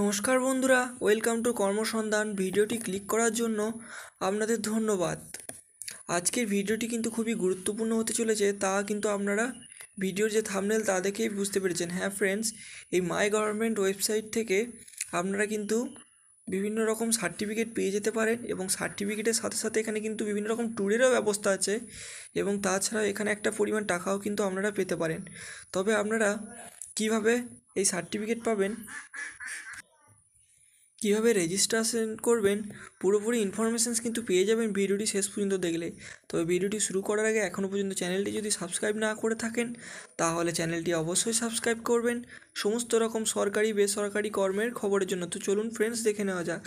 নমস্কার বন্ধুরা welcome to কর্মসন্ধান ভিডিওটি ক্লিক করার জন্য আপনাদের ধন্যবাদ আজকের ভিডিওটি কিন্তু খুবই গুরুত্বপূর্ণ হতে চলেছে তা কিন্তু আপনারা ভিডিওর যে থামনেল তা দেখেই বুঝতে পেরেছেন হ্যাঁ ফ্রেন্ডস এই মাই গভর্নমেন্ট ওয়েবসাইট থেকে আপনারা কিন্তু বিভিন্ন রকম সার্টিফিকেট পেয়ে যেতে পারেন এবং সার্টিফিকেটের সাথে সাথে এখানে কিন্তু বিভিন্ন রকম ট্যুরেরও ব্যবস্থা আছে এবং তাছাড়াও এখানে একটা পরিমাণ টাকাও কিন্তু আপনারা পেতে পারেন তবে আপনারা কিভাবে এই সার্টিফিকেট পাবেন কীভাবে রেজিস্ট্রেশন করবেন পুরোপুরি ইনফরমেশানস কিন্তু পেয়ে যাবেন ভিডিওটি শেষ পর্যন্ত দেখলে তবে ভিডিওটি শুরু করার আগে এখনও পর্যন্ত চ্যানেলটি যদি সাবস্ক্রাইব না করে থাকেন তাহলে চ্যানেলটি অবশ্যই সাবস্ক্রাইব করবেন সমস্ত রকম সরকারি বেসরকারি কর্মের খবরের জন্য তো চলুন ফ্রেন্ডস দেখে নেওয়া যাক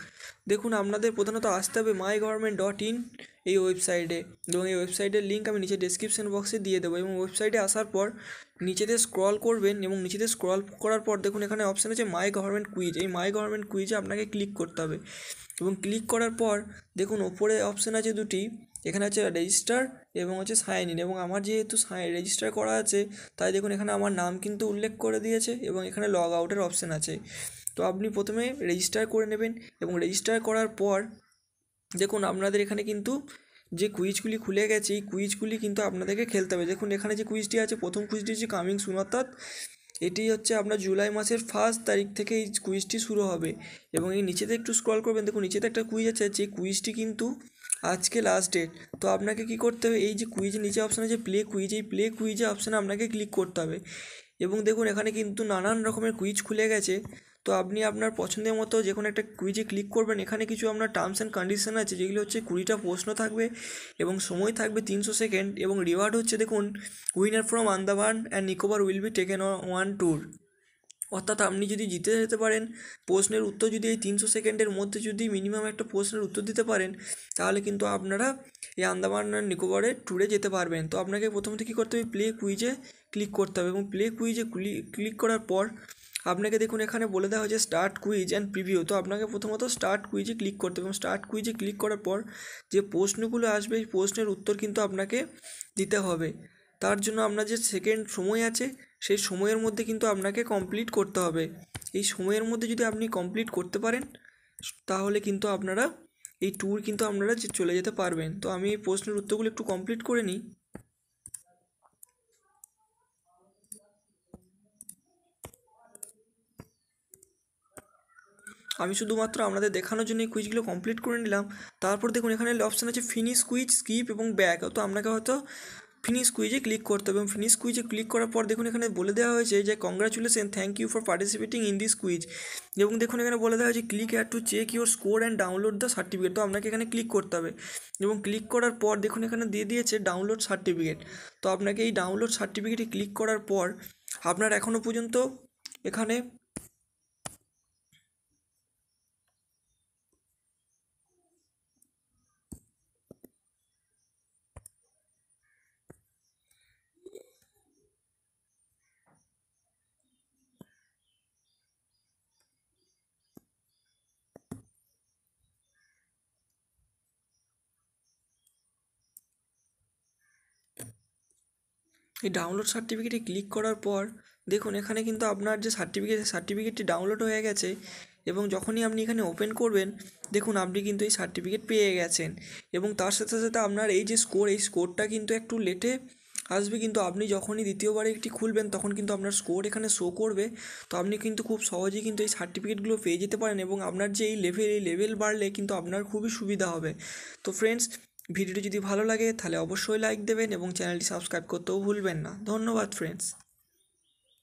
দেখুন আপনাদের প্রধানত আসতে হবে মাই গভর্নমেন্ট ডট ইন এই ওয়েবসাইটে এবং এই ওয়েবসাইটের লিঙ্ক আমি নিচে ডেসক্রিপশন বক্সে দিয়ে দেবো এবং ওয়েবসাইটে আসার পর নিচেতে স্ক্রল করবেন এবং নিচেতে স্ক্রল করার পর দেখুন এখানে অপশান আছে মাই গভর্নমেন্ট কুইজ এই মাই গভর্নমেন্ট কুইজে আপনাকে ক্লিক করতে হবে এবং ক্লিক করার পর দেখুন ওপরে অপশান আছে দুটি এখানে হচ্ছে রেজিস্টার এবং হচ্ছে সাইন ইন এবং আমার যেহেতু সাইন রেজিস্টার করা আছে তাই দেখুন এখানে আমার নাম কিন্তু উল্লেখ করে দিয়েছে এবং এখানে লগ আউটের অপশান আছে তো আপনি প্রথমে রেজিস্টার করে নেবেন এবং রেজিস্টার করার পর দেখুন আপনাদের এখানে কিন্তু যে কুইজগুলি খুলে গেছে এই কুইজগুলি কিন্তু আপনাদেরকে খেলতে হবে দেখুন এখানে যে কুইজটি আছে প্রথম কুইজটি হচ্ছে কামিং সুন অর্থাৎ এটি হচ্ছে আপনার জুলাই মাসের ফার্স্ট তারিখ থেকে এই কুইজটি শুরু হবে এবং এই নিচেতে একটু স্ক্রল করবেন দেখুন নিচেতে একটা কুইজ আছে যে কুইজটি কিন্তু আজকে লাস্ট ডেট তো আপনাকে কি করতে হবে এই যে কুইজ নিচে অপশান আছে প্লে কুইজ এই প্লে কুইজে অপশানে আপনাকে ক্লিক করতে হবে এবং দেখুন এখানে কিন্তু নানান রকমের কুইজ খুলে গেছে তো আপনি আপনার পছন্দের মতো যে কোনো একটা কুইজে ক্লিক করবেন এখানে কিছু আপনার টার্মস অ্যান্ড কন্ডিশন আছে যেগুলো হচ্ছে কুড়িটা প্রশ্ন থাকবে এবং সময় থাকবে তিনশো সেকেন্ড এবং রিওয়ার্ড হচ্ছে দেখুন winner from Andaman and Nicobar will be taken one tour অর্থাৎ আপনি যদি জিতে যেতে পারেন প্রশ্নের উত্তর যদি এই তিনশো সেকেন্ডের মধ্যে যদি মিনিমাম একটা প্রশ্নের উত্তর দিতে পারেন তাহলে কিন্তু আপনারা এই আন্দামান নিকোবরে ট্যুরে যেতে পারবেন তো আপনাকে প্রথমত কী করতে হবে প্লে কুইজে ক্লিক করতে হবে এবং প্লে কুইজে ক্লিক করার পর আপনাকে দেখুন এখানে বলে দেওয়া হয়েছে স্টার্ট কুইজ অ্যান্ড প্রিভিউ তো আপনাকে প্রথমত স্টার্ট কুইজে ক্লিক করতে হবে এবং স্টার্ট কুইজে ক্লিক করার পর যে প্রশ্নগুলো আসবে এই প্রশ্নের উত্তর কিন্তু আপনাকে দিতে হবে তার জন্য আপনার যে সেকেন্ড সময় আছে সেই সময়ের মধ্যে কিন্তু আপনাকে কমপ্লিট করতে হবে এই সময়ের মধ্যে যদি আপনি কমপ্লিট করতে পারেন তাহলে কিন্তু আপনারা এই ট্যুর কিন্তু আপনারা চলে যেতে পারবেন তো আমি এই প্রশ্নের উত্তরগুলো একটু কমপ্লিট করে নিই আমি শুধুমাত্র আপনাদের দেখানোর জন্য এই কুইজগুলো কমপ্লিট করে নিলাম তারপর দেখুন এখানে অপশান আছে ফিনিশ কুইজ স্কিপ এবং ব্যাক তো আপনাকে হয়তো ফিনিশ কুইজে ক্লিক করতে হবে এবং ফিনিশ কুইজে ক্লিক করার পর দেখুন এখানে বলে দেওয়া হয়েছে যে congratulation thank you for participating in this quiz এবং দেখুন এখানে বলে দেওয়া হয়েছে click add to check your score and download the certificate তো আপনাকে এখানে ক্লিক করতে হবে এবং ক্লিক করার পর দেখুন এখানে দিয়ে দিয়েছে ডাউনলোড সার্টিফিকেট তো আপনাকে এই ডাউনলোড সার্টিফিকেটে ক্লিক করার পর আপনার এখনও পর্যন্ত এখানে এই ডাউনলোড সার্টিফিকেটে ক্লিক করার পর দেখুন এখানে কিন্তু আপনার যে সার্টিফিকেট সার্টিফিকেটটি ডাউনলোড হয়ে গেছে এবং যখনই আপনি এখানে ওপেন করবেন দেখুন আপনি কিন্তু এই সার্টিফিকেট পেয়ে গেছেন এবং তার সাথে সাথে আপনার এই যে স্কোর এই স্কোরটা কিন্তু একটু লেটে আসবে কিন্তু আপনি যখনই দ্বিতীয়বার একটি খুলবেন তখন কিন্তু আপনার স্কোর এখানে শো করবে তো আপনি কিন্তু খুব সহজেই কিন্তু এই সার্টিফিকেটগুলো পেয়ে যেতে পারেন এবং আপনার যে এই লেভেল এই লেভেল বাড়লে কিন্তু আপনার খুবই সুবিধা হবে তো ফ্রেন্ডস ভিডিওটি যদি ভালো লাগে তাহলে অবশ্যই লাইক দেবেন এবং চ্যানেলটি সাবস্ক্রাইব করতেও ভুলবেন না ধন্যবাদ ফ্রেন্ডস